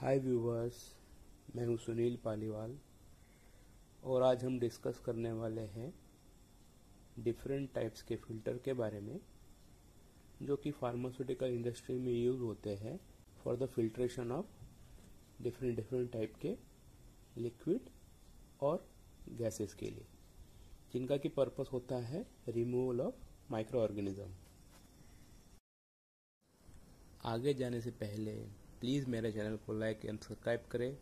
हाय viewers मैं हूं सुनील पालीवाल और आज हम डिस्कस करने वाले हैं डिफरेंट टाइप्स के फिल्टर के बारे में जो कि फार्मास्यूटिकल इंडस्ट्री में यूज होते हैं for the filtration of different different type के लिक्विड और गैसेस के लिए जिनका कि पर्पस होता है रिमूवल ऑफ माइक्रो ऑर्गेनिज्म आगे जाने से पहले प्लीज़ मेरे चैनल को लाइक एंड सब्सक्राइब करें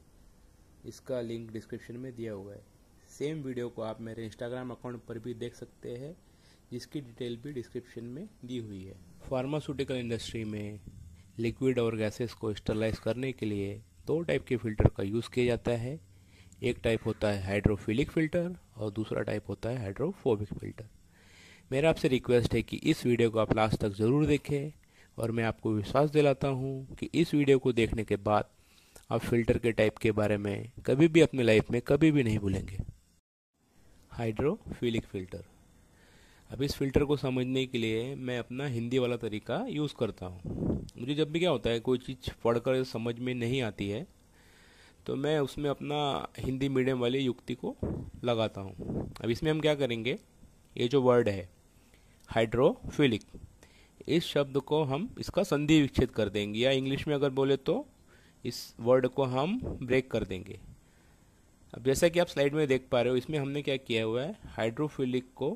इसका लिंक डिस्क्रिप्शन में दिया हुआ है सेम वीडियो को आप मेरे इंस्टाग्राम अकाउंट पर भी देख सकते हैं जिसकी डिटेल भी डिस्क्रिप्शन में दी हुई है फार्मास्यूटिकल इंडस्ट्री में लिक्विड और गैसेस को स्टरलाइज करने के लिए दो टाइप के फ़िल्टर का यूज़ किया जाता है एक टाइप होता है हाइड्रोफिलिक फ़िल्टर और दूसरा टाइप होता है हाइड्रोफोबिक फ़िल्टर मेरा आपसे रिक्वेस्ट है कि इस वीडियो को आप लास्ट तक ज़रूर देखें और मैं आपको विश्वास दिलाता हूँ कि इस वीडियो को देखने के बाद आप फिल्टर के टाइप के बारे में कभी भी अपने लाइफ में कभी भी नहीं भूलेंगे हाइड्रोफिलिक फ़िल्टर अब इस फिल्टर को समझने के लिए मैं अपना हिंदी वाला तरीका यूज़ करता हूँ मुझे जब भी क्या होता है कोई चीज़ पढ़कर समझ में नहीं आती है तो मैं उसमें अपना हिंदी मीडियम वाली युक्ति को लगाता हूँ अब इसमें हम क्या करेंगे ये जो वर्ड है हाइड्रोफिलिक इस शब्द को हम इसका संधि विकसित कर देंगे या इंग्लिश में अगर बोले तो इस वर्ड को हम ब्रेक कर देंगे अब जैसा कि आप स्लाइड में देख पा रहे हो इसमें हमने क्या किया हुआ है हाइड्रोफिलिक को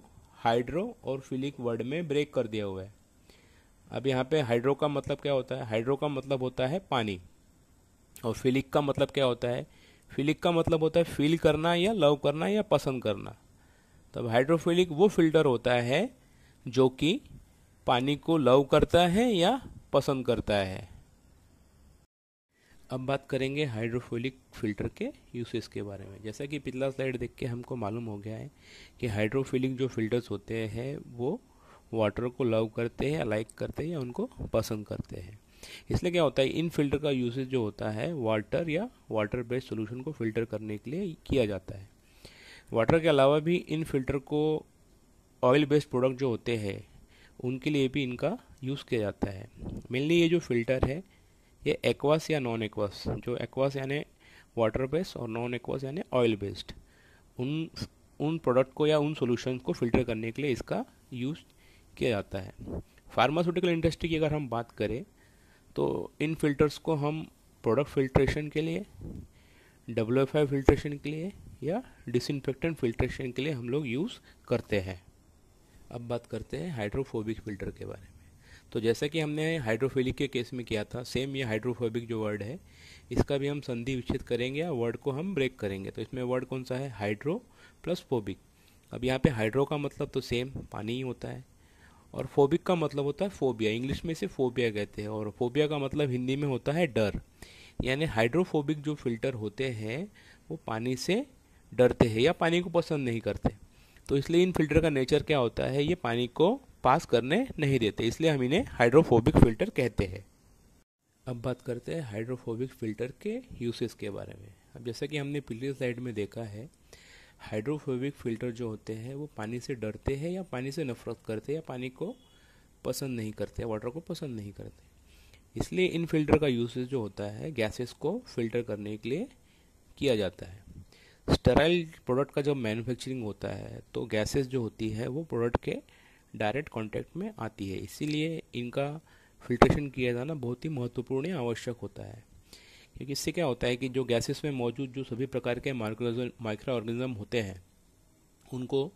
हाइड्रो और फिलिक वर्ड में ब्रेक कर दिया हुआ है अब यहाँ पे हाइड्रो का मतलब क्या होता है हाइड्रो का मतलब होता है पानी और फिलिक का मतलब क्या होता है फिलिक का मतलब होता है फील करना या लव करना या पसंद करना तब हाइड्रोफिलिक वो फिल्टर होता है जो कि पानी को लव करता है या पसंद करता है अब बात करेंगे हाइड्रोफिलिक फ़िल्टर के यूसेस के बारे में जैसा कि पिछला स्लाइड देख के हमको मालूम हो गया है कि हाइड्रोफिलिक जो फिल्टर्स होते हैं वो वाटर को लव करते हैं लाइक करते हैं या उनको पसंद करते हैं इसलिए क्या होता है इन फिल्टर का यूसेज जो होता है वाटर या वाटर बेस्ड सोल्यूशन को फ़िल्टर करने के लिए किया जाता है वाटर के अलावा भी इन फिल्टर को ऑयल बेस्ड प्रोडक्ट जो होते हैं उनके लिए भी इनका यूज़ किया जाता है मेनली ये जो फ़िल्टर है ये एक्वास या नॉन एक्वास जो एक्वास यानि वाटर बेस्ड और नॉन एक्वास यानि ऑयल बेस्ड उन उन प्रोडक्ट को या उन सोल्यूशन को फ़िल्टर करने के लिए इसका यूज़ किया जाता है फार्मास्यूटिकल इंडस्ट्री की अगर हम बात करें तो इन फिल्टर्स को हम प्रोडक्ट फिल्ट्रेशन के लिए डब्ल्यू फिल्ट्रेशन के लिए या डिसइनफेक्टेंट फिल्ट्रेशन के लिए हम लोग यूज़ करते हैं अब बात करते हैं हाइड्रोफोबिक फिल्टर के बारे में तो जैसा कि हमने हाइड्रोफिलिक के केस में किया था सेम ये हाइड्रोफोबिक जो वर्ड है इसका भी हम संधि विच्छेद करेंगे या वर्ड को हम ब्रेक करेंगे तो इसमें वर्ड कौन सा है हाइड्रो प्लस फोबिक अब यहाँ पे हाइड्रो का मतलब तो सेम पानी ही होता है और फोबिक का मतलब होता है फोबिया इंग्लिश में इसे फोबिया कहते हैं और फोबिया का मतलब हिंदी में होता है डर यानी हाइड्रोफोबिक जो फिल्टर होते हैं वो पानी से डरते हैं या पानी को पसंद नहीं करते तो इसलिए इन फिल्टर का नेचर क्या होता है ये पानी को पास करने नहीं देते इसलिए हम इन्हें हाइड्रोफोबिक फिल्टर कहते हैं अब बात करते हैं हाइड्रोफोबिक फिल्टर के यूसेस के बारे में अब जैसा कि हमने पिछले स्लाइड में देखा है हाइड्रोफोबिक फिल्टर जो होते हैं वो पानी से डरते हैं या पानी से नफरत करते हैं या पानी को पसंद नहीं करते वाटर को पसंद नहीं करते इसलिए इन फिल्टर का यूसेज जो होता है गैसेस को फिल्टर करने के लिए किया जाता है स्टेराइल प्रोडक्ट का जब मैन्युफैक्चरिंग होता है तो गैसेस जो होती है वो प्रोडक्ट के डायरेक्ट कांटेक्ट में आती है इसीलिए इनका फिल्ट्रेशन किया जाना बहुत ही महत्वपूर्ण या आवश्यक होता है क्योंकि इससे क्या होता है कि जो गैसेस में मौजूद जो सभी प्रकार के माइक्रो ऑर्गेनिज्म होते हैं उनको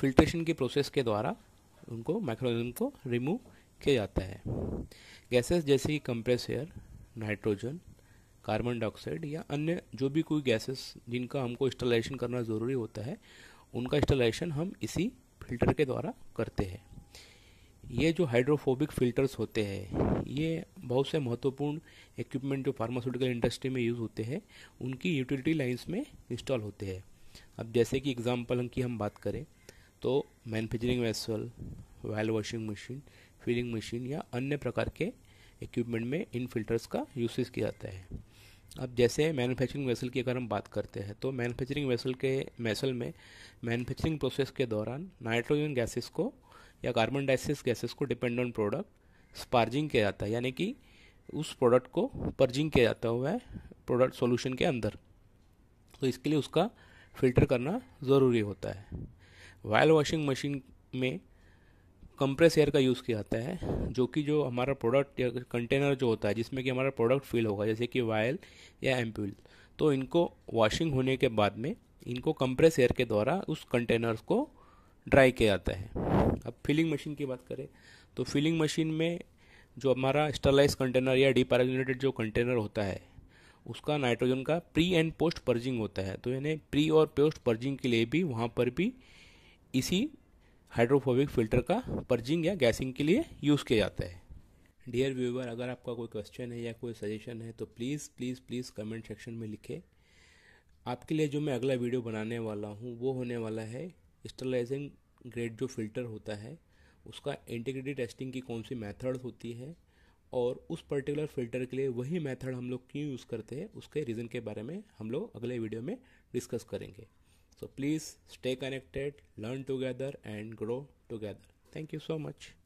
फिल्ट्रेशन के प्रोसेस के द्वारा उनको माइक्रोऑर्गेनिज्म को रिमूव किया जाता है गैसेस जैसे कि compress air nitrogen carbon dioxide या अन्य जो भी कोई गैसेस जिनका हमको इंस्टॉलेशन करना ज़रूरी होता है उनका इंस्टॉलेशन हम इसी फिल्टर के द्वारा करते हैं ये जो हाइड्रोफोबिक फिल्टर्स होते हैं ये बहुत से महत्वपूर्ण इक्विपमेंट जो फार्मास्यूटिकल इंडस्ट्री में यूज़ होते हैं उनकी यूटिलिटी लाइन्स में इंस्टॉल होते हैं अब जैसे कि एग्जाम्पल की हम बात करें तो manufacturing vessel vial washing machine filling machine या अन्य प्रकार के इक्विपमेंट में इन फिल्टर्स का यूसेज किया जाता है अब जैसे मैन्युफैक्चरिंग वेसल की अगर हम बात करते हैं तो मैन्युफैक्चरिंग वेसल के वेसल में मैन्युफैक्चरिंग प्रोसेस के दौरान नाइट्रोजन गैसेस को या कार्बन डाइऑक्साइड गैसेस को डिपेंड ऑन प्रोडक्ट स्पार्जिंग किया जाता है यानी कि उस प्रोडक्ट को पर्जिंग किया जाता हुआ है प्रोडक्ट सोल्यूशन के अंदर तो इसके लिए उसका फिल्टर करना ज़रूरी होता है वायल वॉशिंग मशीन में कंप्रेस एयर का यूज़ किया जाता है जो कि जो हमारा प्रोडक्ट या कंटेनर जो होता है जिसमें कि हमारा प्रोडक्ट फिल होगा जैसे कि वायल या एम्प्यूल तो इनको वॉशिंग होने के बाद में इनको कंप्रेस एयर के द्वारा उस कंटेनर को ड्राई किया जाता है अब फिलिंग मशीन की बात करें तो फिलिंग मशीन में जो हमारा स्टरलाइज कंटेनर या डिपार्गुलेटेड जो कंटेनर होता है उसका नाइट्रोजन का प्री एंड पोस्ट पर्जिंग होता है तो यानी प्री और पोस्ट पर्जिंग के लिए भी वहाँ पर भी इसी हाइड्रोफोबिक फिल्टर का पर्जिंग या गैसिंग के लिए यूज़ किया जाता है डियर व्यूवर अगर आपका कोई क्वेश्चन है या कोई सजेशन है तो please please please comment section में लिखे आपके लिए जो मैं अगला वीडियो बनाने वाला हूँ वो होने वाला है स्टरलाइजिंग ग्रेड जो फिल्टर होता है उसका इंटीग्रेटेड टेस्टिंग की कौन सी मेथड्स होती है और उस पर्टिकुलर फिल्टर के लिए वही मेथड हम लोग क्यों यूज़ करते हैं उसके रीज़न के बारे में हम लोग अगले वीडियो में डिस्कस करेंगे So please stay connected, learn together, and grow together. Thank you so much.